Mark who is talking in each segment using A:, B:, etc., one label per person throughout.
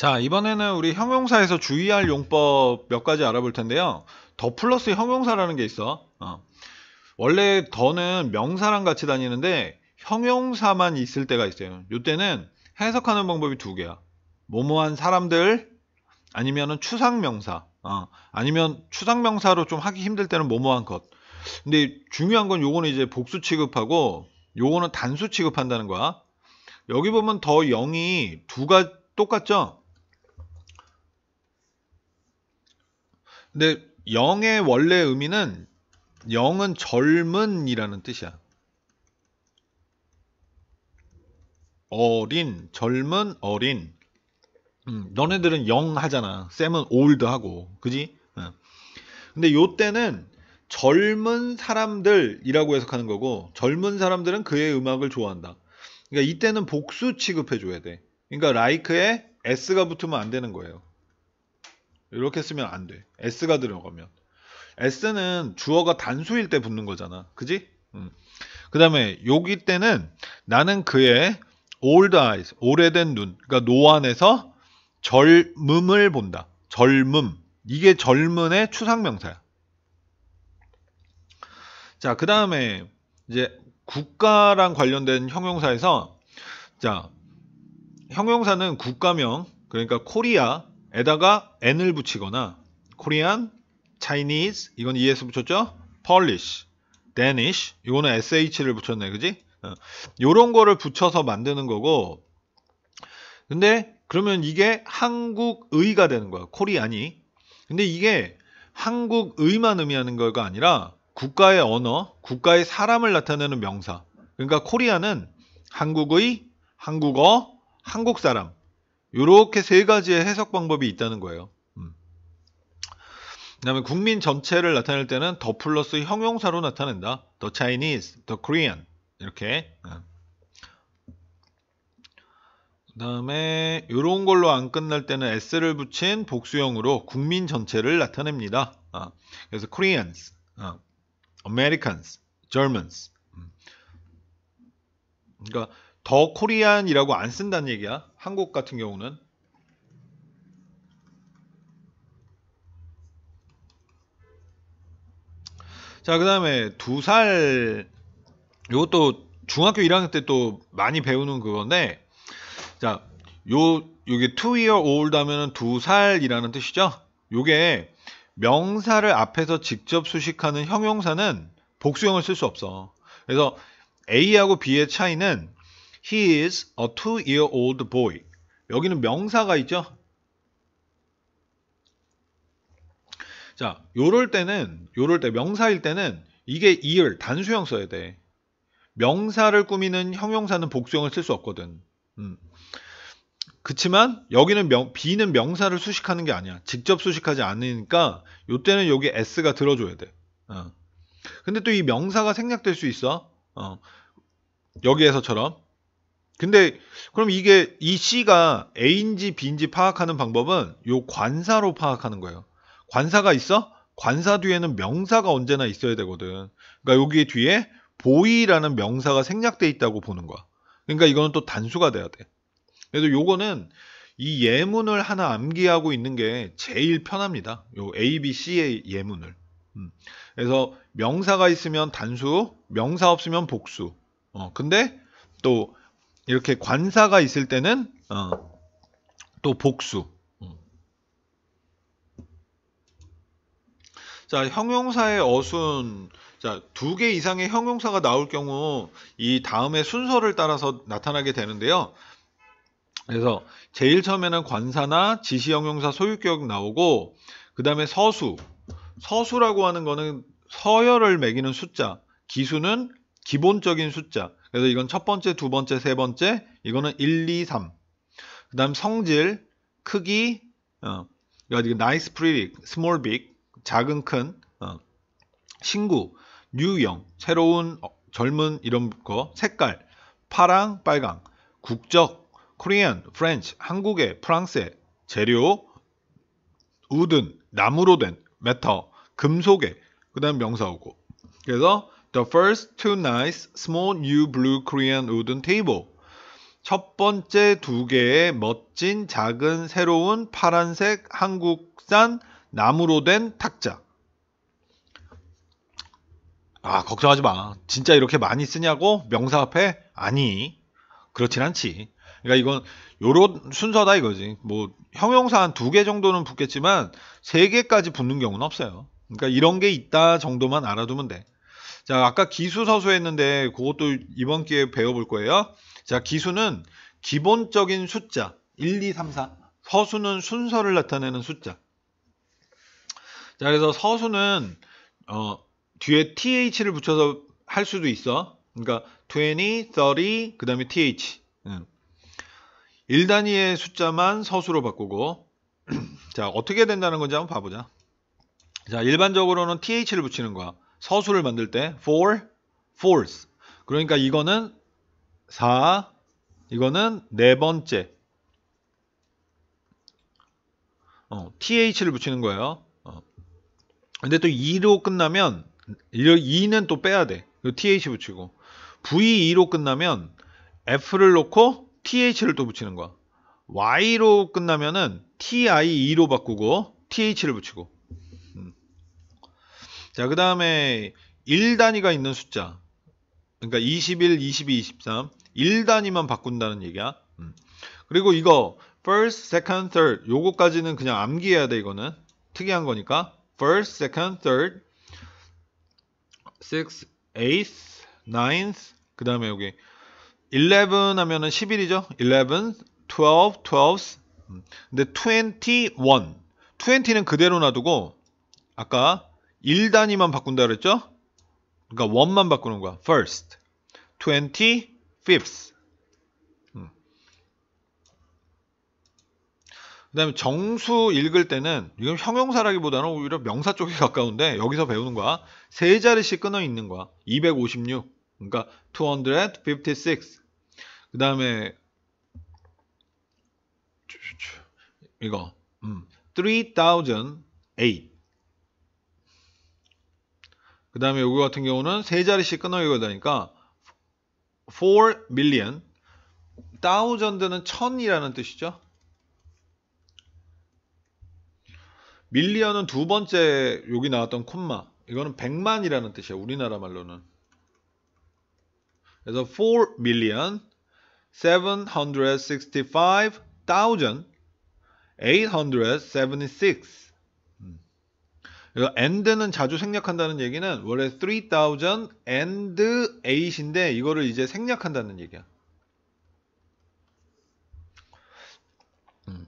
A: 자, 이번에는 우리 형용사에서 주의할 용법 몇 가지 알아볼 텐데요. 더 플러스 형용사라는 게 있어. 어. 원래 더는 명사랑 같이 다니는데 형용사만 있을 때가 있어요. 요때는 해석하는 방법이 두 개야. 모모한 사람들 아니면은 추상명사. 어. 아니면 추상명사로 좀 하기 힘들 때는 모모한 것. 근데 중요한 건 요거는 이제 복수 취급하고 요거는 단수 취급한다는 거야. 여기 보면 더 0이 두가 똑같죠? 근데 0의 원래 의미는 영은 젊은이라는 뜻이야. 어린, 젊은, 어린. 음, 너네들은 영 하잖아. 쌤은 올드 하고. 그지? 어. 근데 요때는 젊은 사람들이라고 해석하는 거고 젊은 사람들은 그의 음악을 좋아한다. 그러니까 이때는 복수 취급해 줘야 돼. 그러니까 like에 s가 붙으면 안 되는 거예요. 이렇게 쓰면 안 돼. s가 들어가면. s는 주어가 단수일 때 붙는 거잖아. 그지? 음. 그 다음에 여기 때는 나는 그의 old eyes, 오래된 눈, 그러니까 노안에서 젊음을 본다. 젊음. 이게 젊은의 추상명사야. 자, 그 다음에 이제 국가랑 관련된 형용사에서 자, 형용사는 국가명, 그러니까 코리아, 에다가 n을 붙이거나 Korean, Chinese 이건 es 붙였죠? Polish, Danish 이거는 sh를 붙였네 그지? 이런 어, 거를 붙여서 만드는 거고 근데 그러면 이게 한국의가 되는 거야 코리안이 근데 이게 한국의만 의미하는 거가 아니라 국가의 언어, 국가의 사람을 나타내는 명사 그러니까 코리안은 한국의, 한국어, 한국 사람 이렇게 세 가지의 해석 방법이 있다는 거예요. 음. 그다음에 국민 전체를 나타낼 때는 더 플러스 형용사로 나타낸다. The Chinese, the Korean 이렇게. 음. 그다음에 이런 걸로 안 끝날 때는 s를 붙인 복수형으로 국민 전체를 나타냅니다. 아, 그래서 Koreans, 아, Americans, Germans. 음. 그러니까 더 코리안이라고 안 쓴다는 얘기야. 한국 같은 경우는 자, 그 다음에 두 살, 요것도 중학교 1학년 때 또 많이 배우는 그건데, 자, 요, 요게 2 w o year old 하면은 두 살이라는 뜻이죠? 요게 명사를 앞에서 직접 수식하는 형용사는 복수형을 쓸 수 없어. 그래서 A하고 B의 차이는 He is a two-year-old boy. 여기는 명사가 있죠. 자, 요럴 때는 요럴 때 명사일 때는 이게 이을 단수형 써야 돼. 명사를 꾸미는 형용사는 복수형을 쓸 수 없거든. 음. 그치만 여기는 명, B는 명사를 수식하는 게 아니야. 직접 수식하지 않으니까 요때는 여기 S가 들어줘야 돼. 어. 근데 또 이 명사가 생략될 수 있어. 어. 여기에서처럼 근데 그럼 이게 이 C가 A인지 B인지 파악하는 방법은 요 관사로 파악하는 거예요. 관사가 있어? 관사 뒤에는 명사가 언제나 있어야 되거든. 그러니까 여기 뒤에 보이라는 명사가 생략돼 있다고 보는 거야. 그러니까 이거는 또 단수가 돼야 돼. 그래서 요거는 이 예문을 하나 암기하고 있는 게 제일 편합니다. 요 A, B, C의 예문을. 음. 그래서 명사가 있으면 단수, 명사 없으면 복수. 어, 근데 또 이렇게 관사가 있을 때는 어, 또 복수. 음. 자, 형용사의 어순. 자, 두 개 이상의 형용사가 나올 경우 이 다음에 순서를 따라서 나타나게 되는데요. 그래서 제일 처음에는 관사나 지시형용사 소유격 나오고 그 다음에 서수 서수라고 하는 거는 서열을 매기는 숫자 기수는 기본적인 숫자 그래서 이건 첫 번째, 두 번째, 세 번째, 이거는 1, 2, 3. 그 다음 성질, 크기, 어, 나이스 프리릭, 스몰 빅, 작은 큰, 어, 신구, 뉴형 새로운, 어, 젊은 이런 거, 색깔, 파랑, 빨강, 국적, 코리안, 프렌치, 한국의, 프랑스의, 재료, 우든, 나무로 된, 메터, 금속의, 그 다음 명사오고. 그래서 The first two nice small new blue Korean wooden table. 첫 번째 두 개의 멋진 작은 새로운 파란색 한국산 나무로 된 탁자. 아, 걱정하지 마. 진짜 이렇게 많이 쓰냐고? 명사 앞에? 아니. 그렇진 않지. 그러니까 이건 요런 순서다 이거지. 뭐 형용사 한 두 개 정도는 붙겠지만 세 개까지 붙는 경우는 없어요. 그러니까 이런 게 있다 정도만 알아두면 돼. 자, 아까 기수 서술했는데 그것도 이번 기회에 배워볼 거예요. 자, 기수는 기본적인 숫자 1, 2, 3, 4. 서수는 순서를 나타내는 숫자. 자, 그래서 서수는 어, 뒤에 th를 붙여서 할 수도 있어. 그러니까 20, 30, 그 다음에 th. 음. 1단위의 숫자만 서수로 바꾸고 자 어떻게 된다는 건지 한번 봐보자 자 일반적으로는 th를 붙이는 거야 서술을 만들 때 for, fourth. 그러니까 이거는 4, 이거는 네 번째. 어, th를 붙이는 거예요. 어. 근데 또 2로 끝나면 2는 또 빼야 돼. 그 th 붙이고 v2로 끝나면 f를 놓고 th를 또 붙이는 거야. y로 끝나면은 ti2로 바꾸고 th를 붙이고 자, 그 다음에 1단위가 있는 숫자. 그러니까 21, 22, 23. 1단위만 바꾼다는 얘기야. 음. 그리고 이거 first, second, third 요거까지는 그냥 암기해야 돼 이거는 특이한 거니까 first, second, third, sixth, eighth, ninth 그 다음에 여기 11 하면은 11이죠 11, 12, 12 근데 21 20는 그대로 놔두고 아까 1 단위만 바꾼다 그랬죠? 그러니까 원만 바꾸는 거야. First, twenty fifth. 음. 그다음에 정수 읽을 때는 이건 형용사라기보다는 오히려 명사 쪽에 가까운데 여기서 배우는 거야. 세 자리씩 끊어 있는 거야. 256. 그러니까 256. 그다음에 이거 음. 3008. 그 다음에 이기 같은 경우는 세 자리씩 끊어야 되니까 4 million t h 0 0 s a n d 는이라는 뜻이죠. 밀리언은 두 번째 여기 나왔던 콤마 이거는 1 0 0만이라는 뜻이에요. 우리나라 말로는. 그래서 4 million 765,876 and는 자주 생략한다는 얘기는 원래 3000 and 8인데 이거를 이제 생략한다는 얘기야. 음.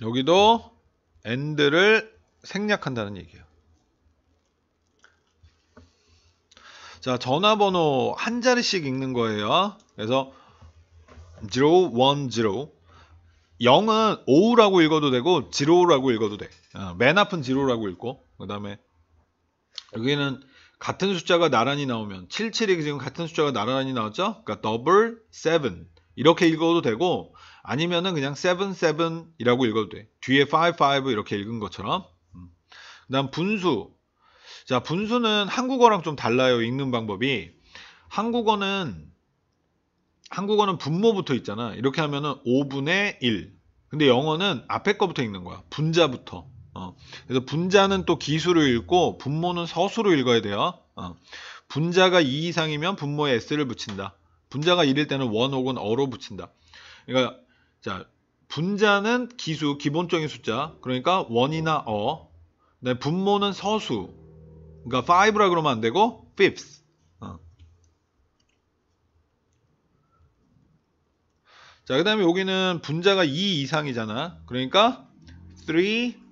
A: 여기도 and를 생략한다는 얘기야 자, 전화번호 한 자리씩 읽는 거예요. 그래서 010 0은 5라고 읽어도 되고 0라고 읽어도 돼. 어, 맨 앞은 지로라고 읽고 그 다음에 여기는 같은 숫자가 나란히 나오면 77이 지금 같은 숫자가 나란히 나왔죠? 그러니까 더블 u b 이렇게 읽어도 되고 아니면은 그냥 s e v e 이라고 읽어도 돼. 뒤에 five f i 이렇게 읽은 것처럼. 음. 그다음 분수. 자 분수는 한국어랑 좀 달라요 읽는 방법이. 한국어는 한국어는 분모부터 있잖아. 이렇게 하면은 5분의 1. 근데 영어는 앞에 거부터 읽는 거야. 분자부터. 어. 그래서 분자는 또기수를 읽고 분모는 서수로 읽어야 돼요. 어. 분자가 2 이상이면 분모에 s를 붙인다. 분자가 1일 때는 1 혹은 어로 붙인다. 그러니까 자 분자는 기수 기본적인 숫자 그러니까 원이나 어. 네, 분모는 서수. 그러니까 5라 그러면 안 되고 f i f t h 어. 자, 그 다음에 여기는 분자가 2 이상이잖아. 그러니까 3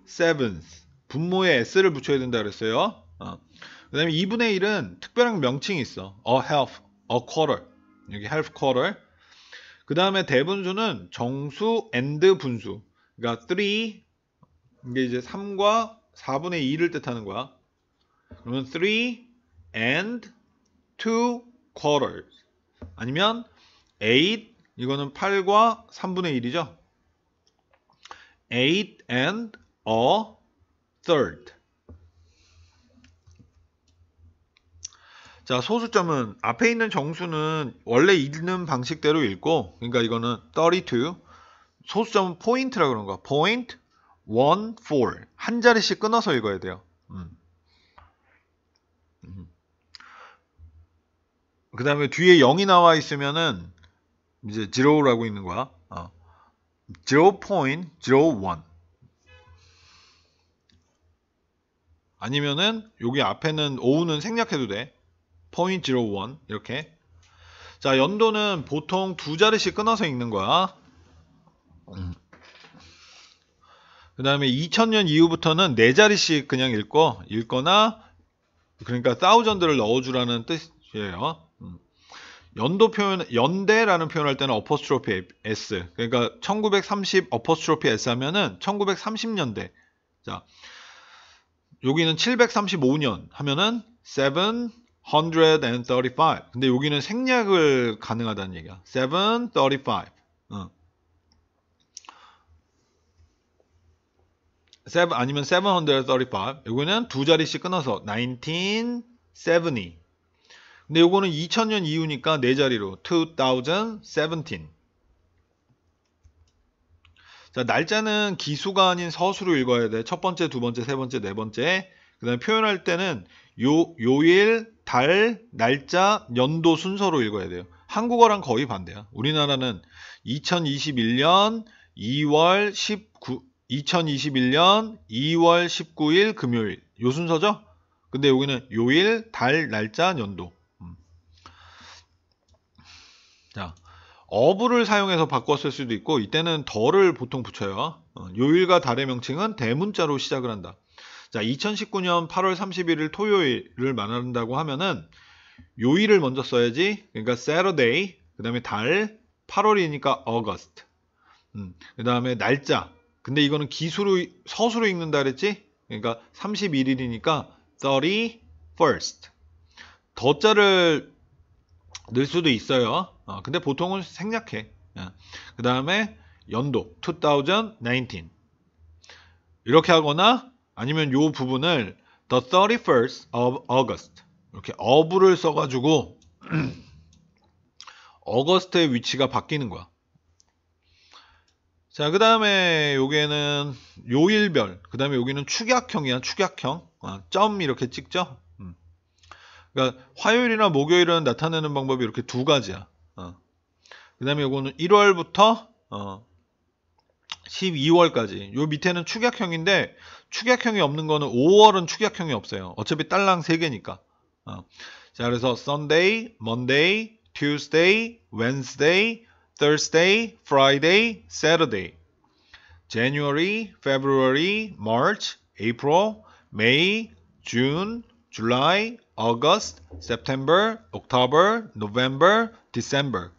A: seventh 분모에 s를 붙여야 된다 그랬어요. 어. 그 다음에 2분의 1은 특별한 명칭이 있어. a half, a quarter. 여기 half quarter. 그 다음에 대분수는 정수 and 분수. 그러니까 3, 이게 이제 3과 4분의 2를 뜻하는 거야. 그러면 3 and 2 quarters. 아니면 8, 이거는 8과 3분의 1이죠. 8 and o 어? third. 자, 소수점은 앞에 있는 정수는 원래 읽는 방식대로 읽고 그러니까 이거는 32 소수점은 포인트라 그런 거. 야 point, one, four. 한 자리씩 끊어서 읽어야 돼요. 음. 음. 그 다음에 뒤에 0이 나와 있으면은 이제 zero라고 있는 거야. 어. one. 아니면은 여기 앞에는 오후는 생략해도 돼. 포인트 01 이렇게. 자, 연도는 보통 두 자리씩 끊어서 읽는 거야. 그 다음에 2000년 이후부터는 네 자리씩 그냥 읽고 읽거나 그러니까 사우전드를 넣어주라는 뜻이에요. 음. 연도 표현 연대라는 표현할 때는 어퍼스트로피 S 그러니까 1930 어퍼스트로피 S 하면은 1930년대 자 여기는 735년 하면은 735. 근데 여기는 생략을 가능하다는 얘기야. 735. 응. 7 아니면 735. 여기는 두 자리씩 끊어서 1970. 근데 요거는 2000년 이후니까 네 자리로 2017. 자, 날짜는 기수가 아닌 서수로 읽어야 돼. 첫 번째, 두 번째, 세 번째, 네 번째. 그 다음에 표현할 때는 요, 요일, 달, 날짜, 연도 순서로 읽어야 돼요. 한국어랑 거의 반대야. 우리나라는 2021년 2월 19, 2021년 2월 19일 금요일. 요 순서죠? 근데 여기는 요일, 달, 날짜, 연도. 어부를 사용해서 바꿨을 수도 있고 이때는 더를 보통 붙여요. 어, 요일과 달의 명칭은 대문자로 시작을 한다. 자, 2019년 8월 31일 토요일을 말한다고 하면은 요일을 먼저 써야지. 그러니까 Saturday, 그다음에 달, 8월이니까 August. 음, 그다음에 날짜. 근데 이거는 기수로 서수로 읽는다 그랬지? 그러니까 31일이니까 31st. 더자를 늘 수도 있어요. 어, 근데 보통은 생략해. 예. 그 다음에 연도 2019 이렇게 하거나 아니면 요 부분을 the 31st of August 이렇게 of를 써가지고 어거스트의 위치가 바뀌는 거야. 자, 그 다음에 요기에는 요일별, 그 다음에 여기는 축약형이야, 축약형. 어, 점 이렇게 찍죠? 그러니까 화요일이나 목요일은 나타내는 방법이 이렇게 두 가지야. 어. 그 다음에 이거는 1월부터 어, 12월까지. 요 밑에는 축약형인데 축약형이 없는 거는 5월은 축약형이 없어요. 어차피 딸랑 3개니까. 어. 자, 그래서 Sunday, Monday, Tuesday, Wednesday, Thursday, Friday, Saturday. January, February, March, April, May, June, July, August, September, October, November, December.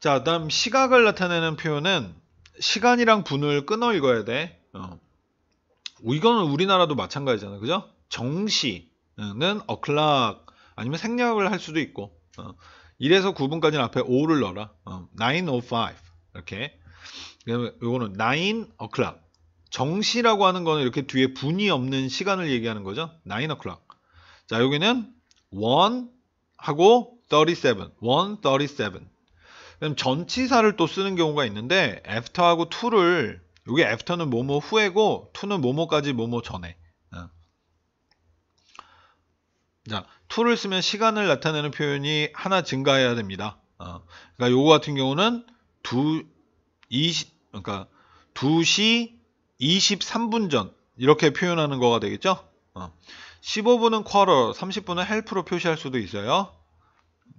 A: 자, 다음 시각을 나타내는 표현은 시간이랑 분을 끊어 읽어야 돼. 어. 이거는 우리나라도 마찬가지잖아. 그죠? 정시는 o'clock 아니면 생략을 할 수도 있고. 어. 1에서 구분까지는 앞에 5를 넣어라. 어. 9.05 이렇게. 이거는 9 o'clock. 정시라고 하는 거는 이렇게 뒤에 분이 없는 시간을 얘기하는 거죠. 9 o'clock. 자, 여기는 1 하고 37. 1 37. 그럼 전치사를 또 쓰는 경우가 있는데 after하고 to를 여기 after는 뭐뭐 후에고 to는 뭐뭐까지 뭐뭐 전에. 어. 자, to를 쓰면 시간을 나타내는 표현이 하나 증가해야 됩니다. 어, 그러니까 요거 같은 경우는 두 20, 그러니까 2시 23분 전 이렇게 표현하는 거가 되겠죠? 어. 15분은 quarter, 30분은 h a l f 로 표시할 수도 있어요.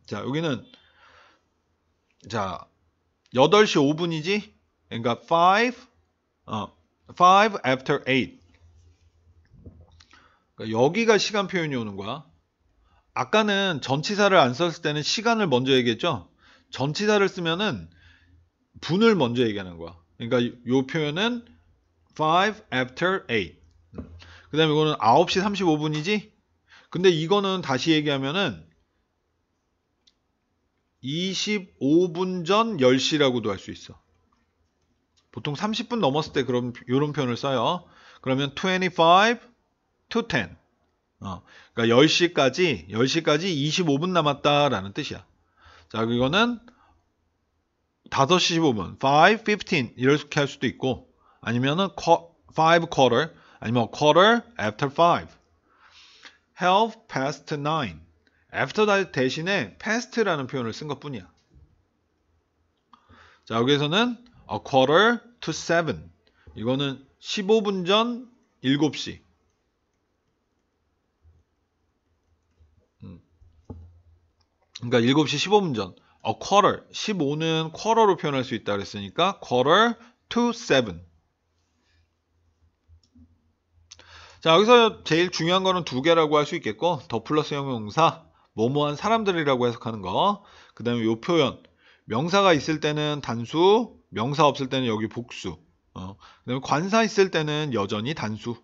A: 자, 여기는 자, 8시 5분이지? 그러니까 5 어, 5 after 8. 그러니까 여기가 시간 표현이 오는 거야. 아까는 전치사를 안 썼을 때는 시간을 먼저 얘기했죠? 전치사를 쓰면은 분을 먼저 얘기하는 거야. 그러니까 이 표현은 5 after 8. 그 다음에 이거는 9시 35분이지? 근데 이거는 다시 얘기하면은 25분 전 10시라고도 할 수 있어. 보통 30분 넘었을 때 그런 이런 표현을 써요. 그러면 25 to 10. 어, 그러니까 10시까지 10시까지 25분 남았다라는 뜻이야. 자, 이거는 5시 15분, 5:15 이렇게 할 수도 있고 아니면은 five quarter 아니면 quarter after five. half past nine. after that 대신에 past라는 표현을 쓴 것뿐이야. 자, 여기에서는 a quarter to seven. 이거는 15분 전 7시. 그러니까 7시 15분 전. a quarter. 15는 쿼러로 표현할 수 있다 그랬으니까 quarter to seven. 자, 여기서 제일 중요한 거는 두 개라고 할 수 있겠고, 더 플러스 형용사, 뭐뭐한 사람들이라고 해석하는 거. 그 다음에 요 표현. 명사가 있을 때는 단수, 명사 없을 때는 여기 복수. 어, 그 다음에 관사 있을 때는 여전히 단수.